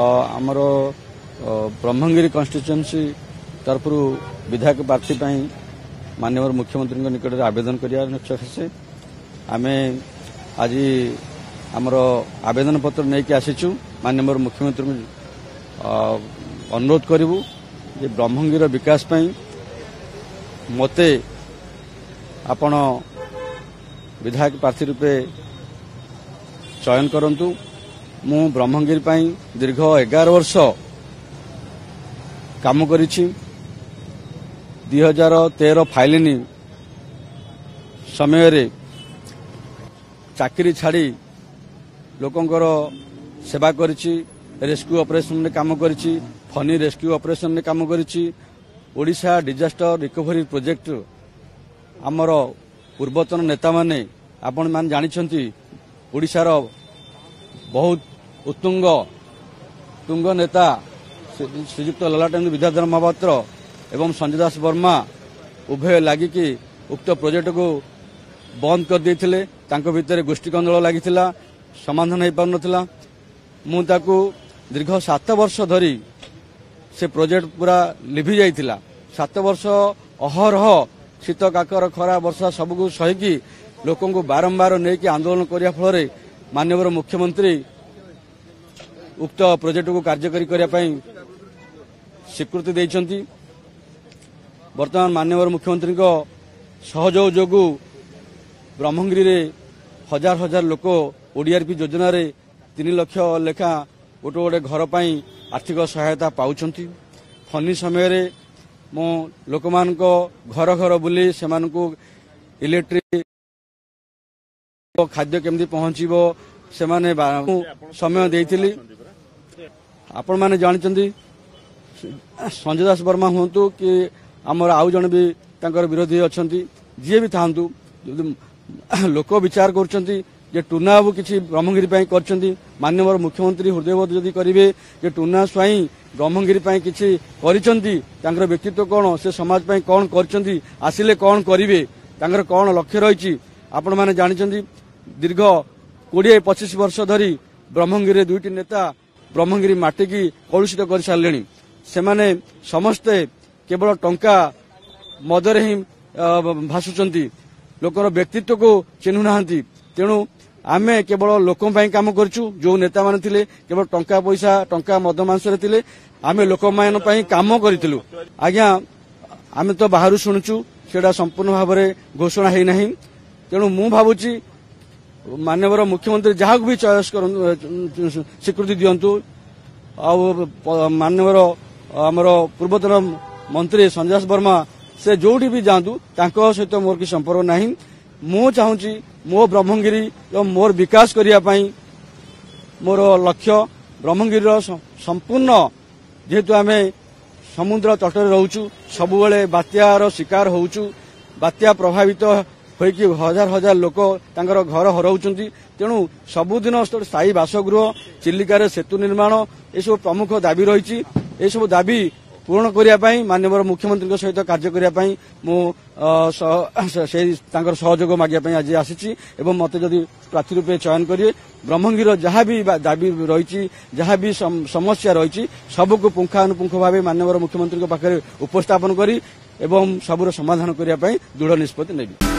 ଆମର ବ୍ରହ୍ମଗିରି କନ୍ଷ୍ଟିଚୁଏନ୍ସି ତରଫରୁ ବିଧାୟକ ପ୍ରାର୍ଥୀ ପାଇଁ ମାନ୍ୟବର ମୁଖ୍ୟମନ୍ତ୍ରୀଙ୍କ ନିକଟରେ ଆବେଦନ କରିବାର ଲକ୍ଷ୍ୟ ଖସେ ଆମେ ଆଜି ଆମର ଆବେଦନ ପତ୍ର ନେଇକି ଆସିଛୁ ମାନ୍ୟବର ମୁଖ୍ୟମନ୍ତ୍ରୀଙ୍କୁ ଅନୁରୋଧ କରିବୁ ଯେ ବ୍ରହ୍ମଙ୍ଗୀର ବିକାଶ ପାଇଁ ମୋତେ ଆପଣ ବିଧାୟକ ପ୍ରାର୍ଥୀ ରୂପେ ଚୟନ କରନ୍ତୁ ମୁଁ ବ୍ରହ୍ମଗିରି ପାଇଁ ଦୀର୍ଘ ଏଗାର ବର୍ଷ କାମ କରିଛି ଦୁଇ ହଜାର ତେର ଫାଇଲିନ ସମୟରେ ଚାକିରି ଛାଡ଼ି ଲୋକଙ୍କର ସେବା କରିଛି ରେସ୍କ୍ୟୁ ଅପରେସନରେ କାମ କରିଛି ଫନି ରେସ୍କ୍ୟୁ ଅପରେସନରେ କାମ କରିଛି ଓଡ଼ିଶା ଡିଜାଷ୍ଟର ରିକଭରି ପ୍ରୋଜେକ୍ଟ ଆମର ପୂର୍ବତନ ନେତାମାନେ ଆପଣମାନେ ଜାଣିଛନ୍ତି ଓଡ଼ିଶାର ବହୁତ ଉତ୍ତୁଙ୍ଗ ତୁଙ୍ଗ ନେତା ଶ୍ରୀଯୁକ୍ତ ଲଲାଟେନ୍ଦୁ ବିଦ୍ୟାଧର ମହାପାତ୍ର ଏବଂ ସଞ୍ଜୟ ଦାସ ବର୍ମା ଉଭୟ ଲାଗିକି ଉକ୍ତ ପ୍ରୋଜେକ୍ଟକୁ ବନ୍ଦ କରିଦେଇଥିଲେ ତାଙ୍କ ଭିତରେ ଗୋଷ୍ଠୀ କନ୍ଦଳ ଲାଗିଥିଲା ସମାଧାନ ହୋଇପାରୁନଥିଲା ମୁଁ ତାକୁ ଦୀର୍ଘ ସାତ ବର୍ଷ ଧରି ସେ ପ୍ରୋଜେକ୍ଟ ପୁରା ଲିଭି ଯାଇଥିଲା ସାତ ବର୍ଷ ଅହରହ ଶୀତ କାକର ଖରା ବର୍ଷା ସବୁକୁ ସହିକି ଲୋକଙ୍କୁ ବାରମ୍ବାର ନେଇକି ଆନ୍ଦୋଳନ କରିବା ଫଳରେ ମାନ୍ୟବର ମୁଖ୍ୟମନ୍ତ୍ରୀ ଉକ୍ତ ପ୍ରୋଜେକ୍ଟକୁ କାର୍ଯ୍ୟକାରୀ କରିବା ପାଇଁ ସ୍ୱୀକୃତି ଦେଇଛନ୍ତି ବର୍ତ୍ତମାନ ମାନ୍ୟବର ମୁଖ୍ୟମନ୍ତ୍ରୀଙ୍କ ସହଯୋଗ ଯୋଗୁଁ ବ୍ରହ୍ମଗିରିରେ ହଜାର ହଜାର ଲୋକ ଓଡିଆର୍ପି ଯୋଜନାରେ ତିନି ଲକ୍ଷ ଲେଖା ଗୋଟେ ଗୋଟେ ଘର ପାଇଁ ଆର୍ଥିକ ସହାୟତା ପାଉଛନ୍ତି ଫନି ସମୟରେ ମୁଁ ଲୋକମାନଙ୍କ ଘର ଘର ବୁଲି ସେମାନଙ୍କୁ ଇଲେକ୍ଟ୍ରି ଖାଦ୍ୟ କେମିତି ପହଞ୍ଚିବ ସେମାନେ ସମୟ ଦେଇଥିଲି ଆପଣମାନେ ଜାଣିଛନ୍ତି ସଞ୍ଜୟ ଦାସ ବର୍ମା ହୁଅନ୍ତୁ କି ଆମର ଆଉ ଜଣେ ବି ତାଙ୍କର ବିରୋଧୀ ଅଛନ୍ତି ଯିଏ ବି ଥାଆନ୍ତୁ ଯଦି ଲୋକ ବିଚାର କରୁଛନ୍ତି ଯେ ଟୁନା ବାବୁ କିଛି ବ୍ରହ୍ମଗିରି ପାଇଁ କରିଛନ୍ତି ମାନ୍ୟବର ମୁଖ୍ୟମନ୍ତ୍ରୀ ହୃଦୟବୋଧ ଯଦି କରିବେ ଯେ ଟୁନା ସ୍ୱାଇଁ ବ୍ରହ୍ମଗିରି ପାଇଁ କିଛି କରିଛନ୍ତି ତାଙ୍କର ବ୍ୟକ୍ତିତ୍ୱ କ'ଣ ସେ ସମାଜ ପାଇଁ କ'ଣ କରିଛନ୍ତି ଆସିଲେ କ'ଣ କରିବେ ତାଙ୍କର କ'ଣ ଲକ୍ଷ୍ୟ ରହିଛି ଆପଣମାନେ ଜାଣିଛନ୍ତି ଦୀର୍ଘ କୋଡ଼ିଏ ପଚିଶ ବର୍ଷ ଧରି ବ୍ରହ୍ମଗିରିରେ ଦୁଇଟି ନେତା ବ୍ରହ୍ମଗିରି ମାଟିକି କଳୁଷିତ କରିସାରିଲେଣି ସେମାନେ ସମସ୍ତେ କେବଳ ଟଙ୍କା ମଦରେ ହିଁ ଭାସୁଛନ୍ତି ଲୋକର ବ୍ୟକ୍ତିତ୍ୱକୁ ଚିହ୍ନୁନାହାନ୍ତି ତେଣୁ ଆମେ କେବଳ ଲୋକଙ୍କ ପାଇଁ କାମ କରିଛୁ ଯେଉଁ ନେତାମାନେ ଥିଲେ କେବଳ ଟଙ୍କା ପଇସା ଟଙ୍କା ମଦ ମାଂସରେ ଥିଲେ ଆମେ ଲୋକମାନଙ୍କ ପାଇଁ କାମ କରିଥିଲୁ ଆଜ୍ଞା ଆମେ ତ ବାହାରୁ ଶୁଣୁଛୁ ସେଟା ସମ୍ପୂର୍ଣ୍ଣ ଭାବରେ ଘୋଷଣା ହୋଇନାହିଁ ତେଣୁ ମୁଁ ଭାବୁଛି ମାନ୍ୟବର ମୁଖ୍ୟମନ୍ତ୍ରୀ ଯାହାକୁ ବି ଚଏସ୍ କରନ୍ତୁ ସ୍ୱୀକୃତି ଦିଅନ୍ତୁ ଆଉ ମାନ୍ୟବର ଆମର ପୂର୍ବତନ ମନ୍ତ୍ରୀ ସଞ୍ଜୟ ବର୍ମା ସେ ଯେଉଁଠି ବି ଯାଆନ୍ତୁ ତାଙ୍କ ସହିତ ମୋର କିଛି ସମ୍ପର୍କ ନାହିଁ ମୁଁ ଚାହୁଁଛି ମୋ ବ୍ରହ୍ମଗିରି ଏବଂ ମୋର ବିକାଶ କରିବା ପାଇଁ ମୋର ଲକ୍ଷ୍ୟ ବ୍ରହ୍ମଗିରିର ସମ୍ପୂର୍ଣ୍ଣ ଯେହେତୁ ଆମେ ସମୁଦ୍ର ତଟରେ ରହୁଛୁ ସବୁବେଳେ ବାତ୍ୟାର ଶିକାର ହେଉଛୁ ବାତ୍ୟା ପ୍ରଭାବିତ ହୋଇକି ହଜାର ହଜାର ଲୋକ ତାଙ୍କର ଘର ହରାଉଛନ୍ତି ତେଣୁ ସବୁଦିନ ସ୍ଥାୟୀ ବାସଗୃହ ଚିଲିକାରେ ସେତୁ ନିର୍ମାଣ ଏସବୁ ପ୍ରମୁଖ ଦାବି ରହିଛି ଏସବୁ ଦାବି ପୂରଣ କରିବା ପାଇଁ ମାନ୍ୟବର ମୁଖ୍ୟମନ୍ତ୍ରୀଙ୍କ ସହିତ କାର୍ଯ୍ୟ କରିବା ପାଇଁ ମୁଁ ସେହି ତାଙ୍କର ସହଯୋଗ ମାଗିବା ପାଇଁ ଆଜି ଆସିଛି ଏବଂ ମୋତେ ଯଦି ପ୍ରାର୍ଥୀ ରୂପେ ଚୟନ କରିବେ ବ୍ରହ୍ମଗିରିର ଯାହା ବି ଦାବି ରହିଛି ଯାହା ବି ସମସ୍ୟା ରହିଛି ସବୁକୁ ପୁଙ୍ଖାନୁପୁଙ୍ଖ ଭାବେ ମାନ୍ୟବର ମୁଖ୍ୟମନ୍ତ୍ରୀଙ୍କ ପାଖରେ ଉପସ୍ଥାପନ କରି ଏବଂ ସବୁର ସମାଧାନ କରିବା ପାଇଁ ଦୃଢ଼ ନିଷ୍ପତ୍ତି ନେବି